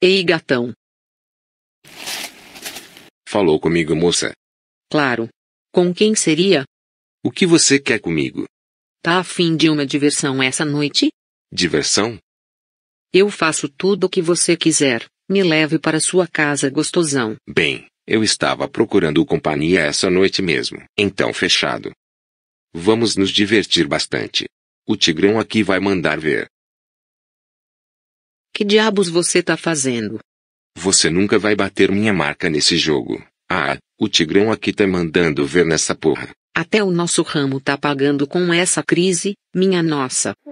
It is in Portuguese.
Ei, gatão. Falou comigo, moça. Claro. Com quem seria? O que você quer comigo? Tá afim de uma diversão essa noite? Diversão? Eu faço tudo o que você quiser. Me leve para sua casa, gostosão. Bem, eu estava procurando companhia essa noite mesmo. Então, fechado. Vamos nos divertir bastante. O Tigrão aqui vai mandar ver. Que diabos você tá fazendo? Você nunca vai bater minha marca nesse jogo. Ah, o Tigrão aqui tá mandando ver nessa porra. Até o nosso ramo tá pagando com essa crise, minha nossa.